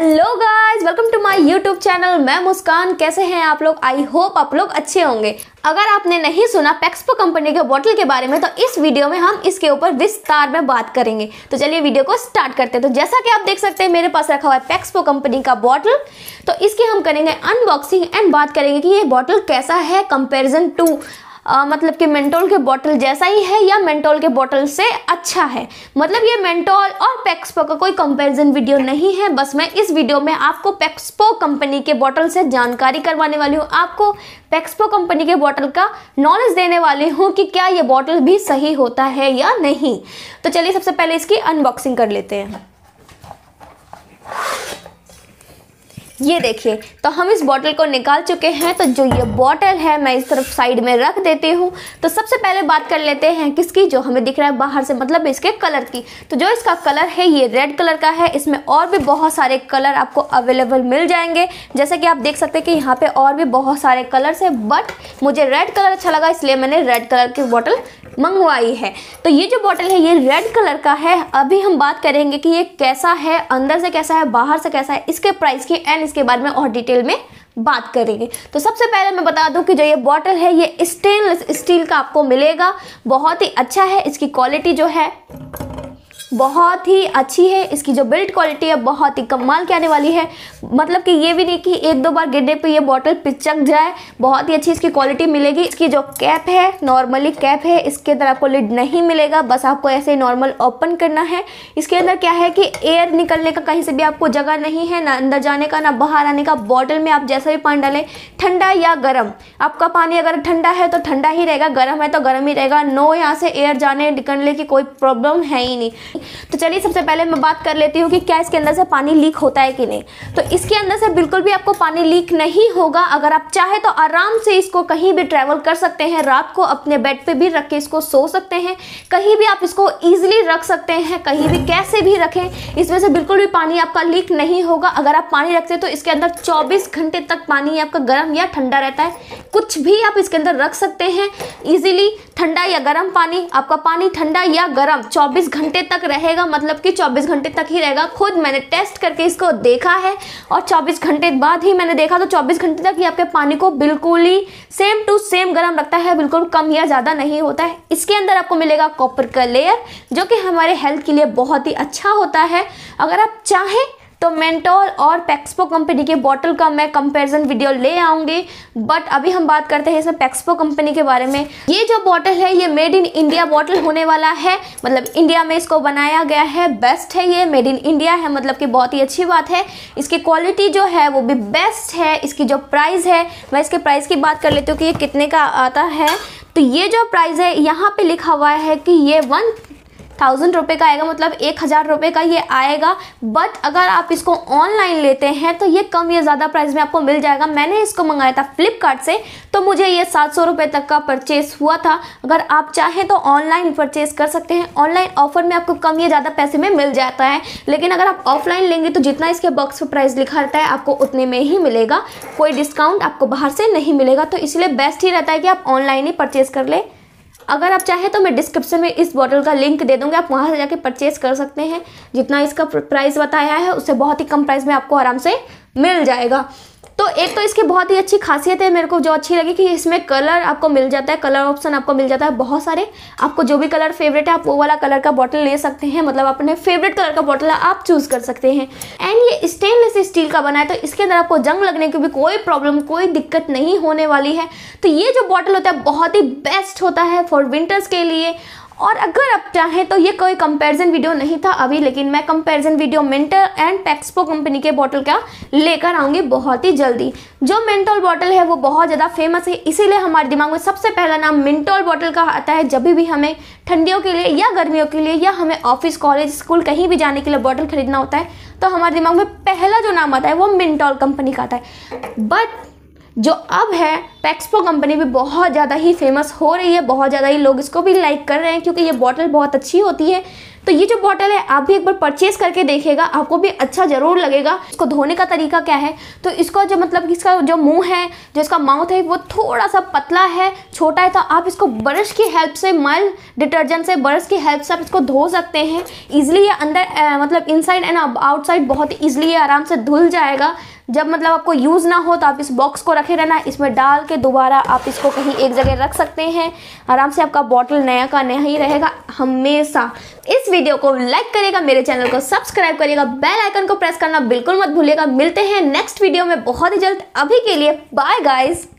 hello guys welcome to my YouTube channel मैं मुस्कान कैसे हैं आप लोग आई होप आप लोग अच्छे होंगे अगर आपने नहीं सुना पेक्सपो कंपनी के बॉटल के बारे में तो इस वीडियो में हम इसके ऊपर विस्तार में बात करेंगे तो चलिए वीडियो को स्टार्ट करते हैं तो जैसा कि आप देख सकते हैं मेरे पास रखा हुआ है पेक्सपो कंपनी का बॉटल तो इसकी हम करेंगे अनबॉक्सिंग एंड बात करेंगे कि ये बॉटल कैसा है कंपेरिजन टू आ, मतलब कि मेंटोल के बॉटल जैसा ही है या मेंटोल के बॉटल से अच्छा है मतलब ये मेंटोल और पेक्सपो का कोई कंपैरिजन वीडियो नहीं है बस मैं इस वीडियो में आपको पेक्सपो कंपनी के बॉटल से जानकारी करवाने वाली हूँ आपको पेक्सपो कंपनी के बॉटल का नॉलेज देने वाली हूँ कि क्या ये बॉटल भी सही होता है या नहीं तो चलिए सबसे पहले इसकी अनबॉक्सिंग कर लेते हैं ये देखिए तो हम इस बॉटल को निकाल चुके हैं तो जो ये बॉटल है मैं इस तरफ साइड में रख देती हूँ तो सबसे पहले बात कर लेते हैं किसकी जो हमें दिख रहा है बाहर से मतलब इसके कलर की तो जो इसका कलर है ये रेड कलर का है इसमें और भी बहुत सारे कलर आपको अवेलेबल मिल जाएंगे जैसे कि आप देख सकते हैं कि यहाँ पर और भी बहुत सारे कलर्स हैं बट मुझे रेड कलर अच्छा लगा इसलिए मैंने रेड कलर की बॉटल मंगवाई है तो ये जो बॉटल है ये रेड कलर का है अभी हम बात करेंगे कि ये कैसा है अंदर से कैसा है बाहर से कैसा है इसके प्राइस की एंड इसके बारे में और डिटेल में बात करेंगे तो सबसे पहले मैं बता दूं कि जो ये बॉटल है ये स्टेनलेस स्टील का आपको मिलेगा बहुत ही अच्छा है इसकी क्वालिटी जो है बहुत ही अच्छी है इसकी जो बिल्ड क्वालिटी है बहुत ही कमाल की आने वाली है मतलब कि ये भी नहीं कि एक दो बार गिरने पे ये बॉटल पिचक जाए बहुत ही अच्छी इसकी क्वालिटी मिलेगी इसकी जो कैप है नॉर्मली कैप है इसके अंदर आपको लिड नहीं मिलेगा बस आपको ऐसे नॉर्मल ओपन करना है इसके अंदर क्या है कि एयर निकलने का कहीं से भी आपको जगह नहीं है ना अंदर जाने का ना बाहर आने का बॉटल में आप जैसा भी पानी डालें ठंडा या गर्म आपका पानी अगर ठंडा है तो ठंडा ही रहेगा गर्म है तो गर्म ही रहेगा नो यहाँ से एयर जाने निकलने की कोई प्रॉब्लम है ही नहीं तो चलिए सबसे पहले मैं बात कर लेती हूँ कि क्या इसके अंदर से पानी लीक होता है कि नहीं तो इसके अंदर से बिल्कुल भी आपको पानी लीक नहीं होगा अगर आप चाहें तो आराम से इसको कहीं भी ट्रैवल कर सकते हैं रात को अपने बेड पर भी रख के इसको सो सकते हैं कहीं भी आप इसको ईजिली रख सकते हैं कहीं भी कैसे भी रखें इसमें से बिल्कुल भी पानी आपका लीक नहीं होगा अगर आप पानी रखते हैं तो इसके अंदर चौबीस घंटे तक पानी आपका गर्म या ठंडा रहता है कुछ भी आप इसके अंदर रख सकते हैं इजीली ठंडा या गर्म पानी आपका पानी ठंडा या गर्म 24 घंटे तक रहेगा मतलब कि 24 घंटे तक ही रहेगा खुद मैंने टेस्ट करके इसको देखा है और 24 घंटे बाद ही मैंने देखा तो 24 घंटे तक ये आपके पानी को बिल्कुल ही सेम टू सेम गर्म रखता है बिल्कुल कम या ज़्यादा नहीं होता है इसके अंदर आपको मिलेगा कॉपर का लेयर जो कि हमारे हेल्थ के लिए बहुत ही अच्छा होता है अगर आप चाहें तो मेंटोल और पैक्सपो कंपनी के बॉटल का मैं कंपैरिजन वीडियो ले आऊँगी बट अभी हम बात करते हैं इसमें पैक्सपो कंपनी के बारे में ये जो बॉटल है ये मेड इन इंडिया बॉटल होने वाला है मतलब इंडिया में इसको बनाया गया है बेस्ट है ये मेड इन इंडिया है मतलब कि बहुत ही अच्छी बात है इसकी क्वालिटी जो है वो भी बेस्ट है इसकी जो प्राइस है मैं इसके प्राइस की बात कर लेती हूँ कि ये कितने का आता है तो ये जो प्राइस है यहाँ पे लिखा हुआ है कि ये वन थाउजेंड रुपये का आएगा मतलब एक हज़ार रुपये का ये आएगा बट अगर आप इसको ऑनलाइन लेते हैं तो ये कम या ज़्यादा प्राइस में आपको मिल जाएगा मैंने इसको मंगाया था फ्लिपकार्ट से तो मुझे ये सात सौ रुपये तक का परचेस हुआ था अगर आप चाहें तो ऑनलाइन परचेस कर सकते हैं ऑनलाइन ऑफर में आपको कम या ज़्यादा पैसे में मिल जाता है लेकिन अगर आप ऑफलाइन लेंगे तो जितना इसके बॉक्स पर प्राइस लिखा रहता है आपको उतने में ही मिलेगा कोई डिस्काउंट आपको बाहर से नहीं मिलेगा तो इसलिए बेस्ट ही रहता है कि आप ऑनलाइन ही परचेस कर लें अगर आप चाहें तो मैं डिस्क्रिप्शन में इस बॉटल का लिंक दे दूँगी आप वहाँ से जाके परचेस कर सकते हैं जितना इसका प्राइस बताया है उससे बहुत ही कम प्राइस में आपको आराम से मिल जाएगा तो एक तो इसकी बहुत ही अच्छी खासियत है मेरे को जो अच्छी लगी कि इसमें कलर आपको मिल जाता है कलर ऑप्शन आपको मिल जाता है बहुत सारे आपको जो भी कलर फेवरेट है आप वो वाला कलर का बॉटल ले सकते हैं मतलब अपने फेवरेट कलर का बॉटल आप चूज़ कर सकते हैं एंड ये स्टेनलेस स्टील का बना है तो इसके अंदर आपको जंग लगने की भी कोई प्रॉब्लम कोई दिक्कत नहीं होने वाली है तो ये जो बॉटल होता है बहुत ही बेस्ट होता है फॉर विंटर्स के लिए और अगर आप चाहें तो ये कोई कंपैरिजन वीडियो नहीं था अभी लेकिन मैं comparison video Milton and Pexpo company के बॉटल का लेकर आऊँगी बहुत ही जल्दी जो मिंटोल बॉटल है वो बहुत ज़्यादा फेमस है इसीलिए हमारे दिमाग में सबसे पहला नाम मिंटोल बॉटल का आता है जब भी हमें ठंडियों के लिए या गर्मियों के लिए या हमें ऑफिस कॉलेज स्कूल कहीं भी जाने के लिए बॉटल खरीदना होता है तो हमारे दिमाग में पहला जो नाम आता है वो मिंटॉल कंपनी का आता है बट जो अब है पैक्सपो कंपनी भी बहुत ज़्यादा ही फेमस हो रही है बहुत ज़्यादा ही लोग इसको भी लाइक कर रहे हैं क्योंकि ये बॉटल बहुत अच्छी होती है तो ये जो बॉटल है आप भी एक बार परचेज करके देखेगा आपको भी अच्छा जरूर लगेगा इसको धोने का तरीका क्या है तो इसको जो मतलब इसका जो मुंह है जो इसका माउथ है वो थोड़ा सा पतला है छोटा है तो आप इसको ब्रश की हेल्प से माइल्ड डिटर्जेंट से ब्रश की हेल्प से आप इसको धो सकते हैं ईजिली ये अंदर मतलब इनसाइड एंड आउटसाइड बहुत ईजिली आराम से धुल जाएगा जब मतलब आपको यूज़ ना हो तो आप इस बॉक्स को रखे रहना इसमें डाल के दोबारा आप इसको कहीं एक जगह रख सकते हैं आराम से आपका बॉटल नया का नया ही रहेगा हमेशा इस वीडियो को लाइक करेगा मेरे चैनल को सब्सक्राइब करेगा बेल आइकन को प्रेस करना बिल्कुल मत भूलेगा मिलते हैं नेक्स्ट वीडियो में बहुत ही जल्द अभी के लिए बाय गाइज